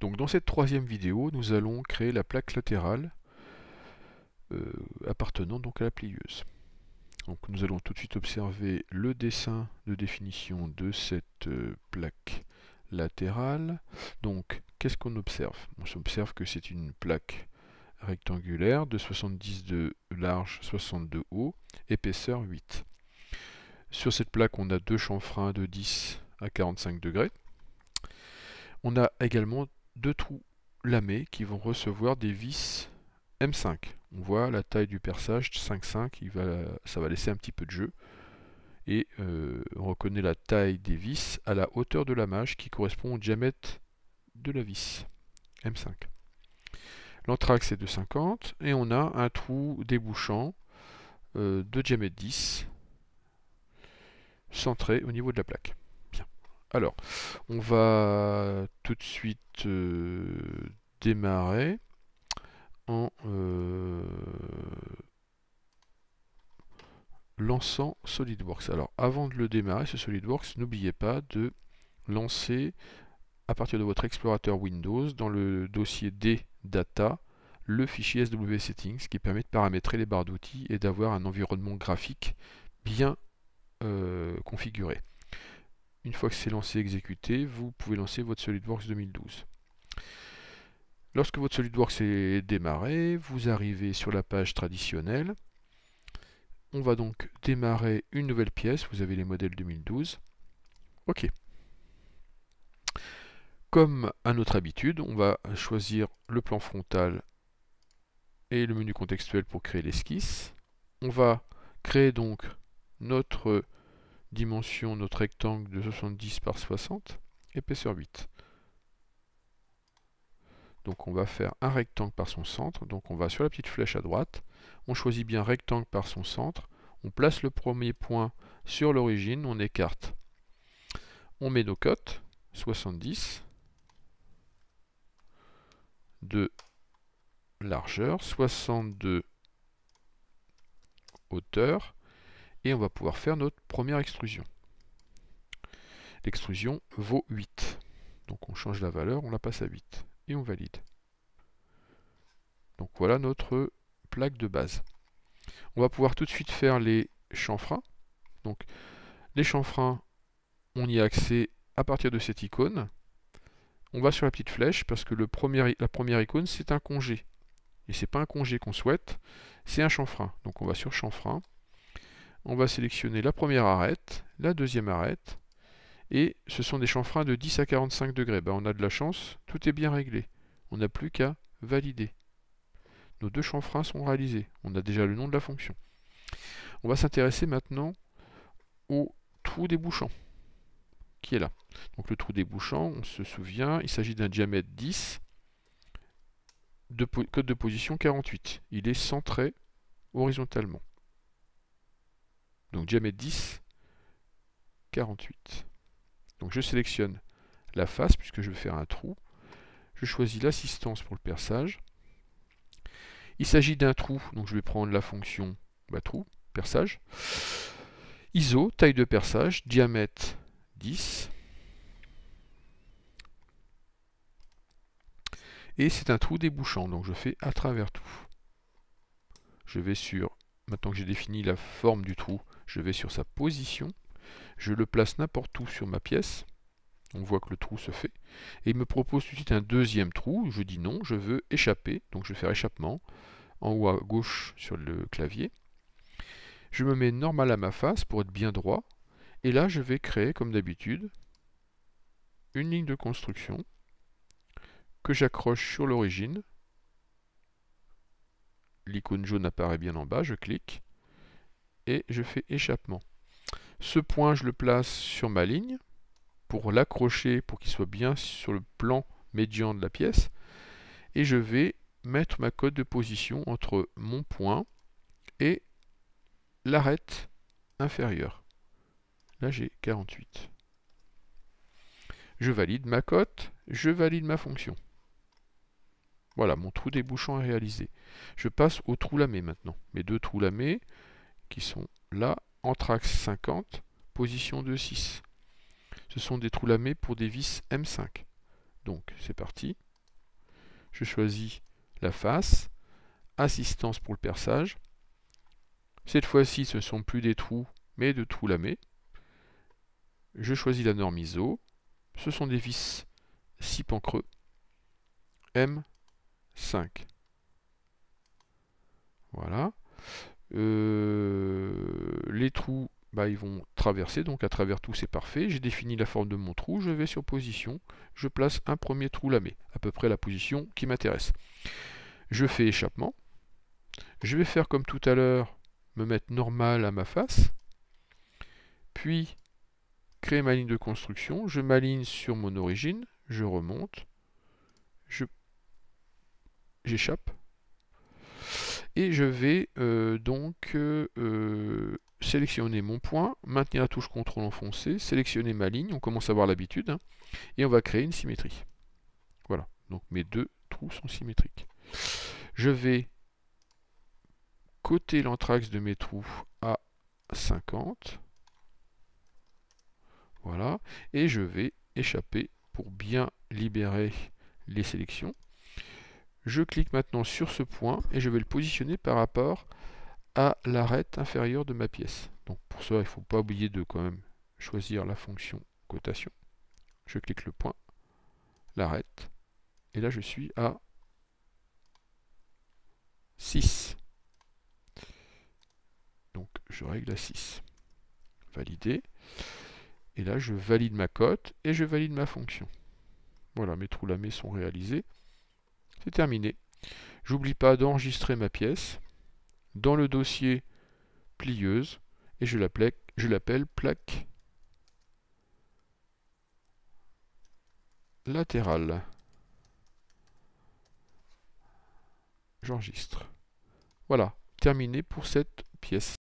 Donc dans cette troisième vidéo, nous allons créer la plaque latérale euh, appartenant donc à la plieuse. Donc nous allons tout de suite observer le dessin de définition de cette euh, plaque latérale. Donc qu'est-ce qu'on observe On observe que c'est une plaque rectangulaire de 70 de large, 62 haut, épaisseur 8. Sur cette plaque, on a deux chanfreins de 10 à 45 degrés. On a également deux trous lamés qui vont recevoir des vis M5. On voit la taille du perçage 5,5, va, ça va laisser un petit peu de jeu. Et euh, on reconnaît la taille des vis à la hauteur de la mâche qui correspond au diamètre de la vis M5. L'anthrax est de 50 et on a un trou débouchant euh, de diamètre 10 centré au niveau de la plaque. Alors, on va tout de suite euh, démarrer en euh, lançant SolidWorks. Alors, avant de le démarrer, ce SolidWorks, n'oubliez pas de lancer à partir de votre explorateur Windows dans le dossier D Data le fichier SW Settings qui permet de paramétrer les barres d'outils et d'avoir un environnement graphique bien euh, configuré. Une fois que c'est lancé et exécuté, vous pouvez lancer votre SolidWorks 2012. Lorsque votre SolidWorks est démarré, vous arrivez sur la page traditionnelle. On va donc démarrer une nouvelle pièce. Vous avez les modèles 2012. OK. Comme à notre habitude, on va choisir le plan frontal et le menu contextuel pour créer l'esquisse. On va créer donc notre dimension notre rectangle de 70 par 60, épaisseur 8. Donc on va faire un rectangle par son centre, donc on va sur la petite flèche à droite, on choisit bien rectangle par son centre, on place le premier point sur l'origine, on écarte. On met nos cotes, 70 de largeur, 62 hauteur, et on va pouvoir faire notre première extrusion. L'extrusion vaut 8. Donc on change la valeur, on la passe à 8 et on valide. Donc voilà notre plaque de base. On va pouvoir tout de suite faire les chanfreins. Donc les chanfreins, on y a accès à partir de cette icône. On va sur la petite flèche parce que la première icône c'est un congé. Et c'est pas un congé qu'on souhaite, c'est un chanfrein. Donc on va sur chanfrein on va sélectionner la première arête, la deuxième arête, et ce sont des chanfreins de 10 à 45 degrés. Ben, on a de la chance, tout est bien réglé. On n'a plus qu'à valider. Nos deux chanfreins sont réalisés. On a déjà le nom de la fonction. On va s'intéresser maintenant au trou débouchant, qui est là. Donc le trou débouchant, on se souvient, il s'agit d'un diamètre 10, de code de position 48. Il est centré horizontalement donc diamètre 10, 48. Donc je sélectionne la face puisque je vais faire un trou. Je choisis l'assistance pour le perçage. Il s'agit d'un trou, donc je vais prendre la fonction bah, trou, perçage. ISO, taille de perçage, diamètre 10. Et c'est un trou débouchant, donc je fais à travers tout. Je vais sur, maintenant que j'ai défini la forme du trou, je vais sur sa position, je le place n'importe où sur ma pièce, on voit que le trou se fait, et il me propose tout de suite un deuxième trou, je dis non, je veux échapper, donc je vais faire échappement en haut à gauche sur le clavier. Je me mets normal à ma face pour être bien droit, et là je vais créer comme d'habitude une ligne de construction que j'accroche sur l'origine. L'icône jaune apparaît bien en bas, je clique et je fais échappement. Ce point, je le place sur ma ligne pour l'accrocher, pour qu'il soit bien sur le plan médian de la pièce. Et je vais mettre ma cote de position entre mon point et l'arête inférieure. Là, j'ai 48. Je valide ma cote, je valide ma fonction. Voilà, mon trou débouchant est réalisé. Je passe au trou lamé maintenant. Mes deux trous lamés, qui sont là, entre axe 50, position de 6. Ce sont des trous lamés pour des vis M5. Donc c'est parti. Je choisis la face, assistance pour le perçage. Cette fois-ci, ce ne sont plus des trous, mais de trous lamés. Je choisis la norme ISO. Ce sont des vis si pancreux M5. Voilà. Euh, les trous, bah, ils vont traverser, donc à travers tout c'est parfait. J'ai défini la forme de mon trou, je vais sur position, je place un premier trou lamé, à peu près la position qui m'intéresse. Je fais échappement. Je vais faire comme tout à l'heure, me mettre normal à ma face. Puis, créer ma ligne de construction. Je m'aligne sur mon origine, je remonte, j'échappe, et je vais euh, donc euh, euh, sélectionner mon point, maintenir la touche CTRL enfoncée, sélectionner ma ligne, on commence à avoir l'habitude, hein, et on va créer une symétrie. Voilà, donc mes deux trous sont symétriques. Je vais coter l'entraxe de mes trous à 50. Voilà, et je vais échapper pour bien libérer les sélections. Je clique maintenant sur ce point et je vais le positionner par rapport à l'arête inférieure de ma pièce. Donc pour cela, il ne faut pas oublier de quand même choisir la fonction cotation. Je clique le point, l'arête, et là je suis à 6. Donc je règle à 6. Valider. Et là je valide ma cote et je valide ma fonction. Voilà, mes trous lamés sont réalisés. C'est terminé. J'oublie pas d'enregistrer ma pièce dans le dossier plieuse et je l'appelle plaque latérale. J'enregistre. Voilà, terminé pour cette pièce.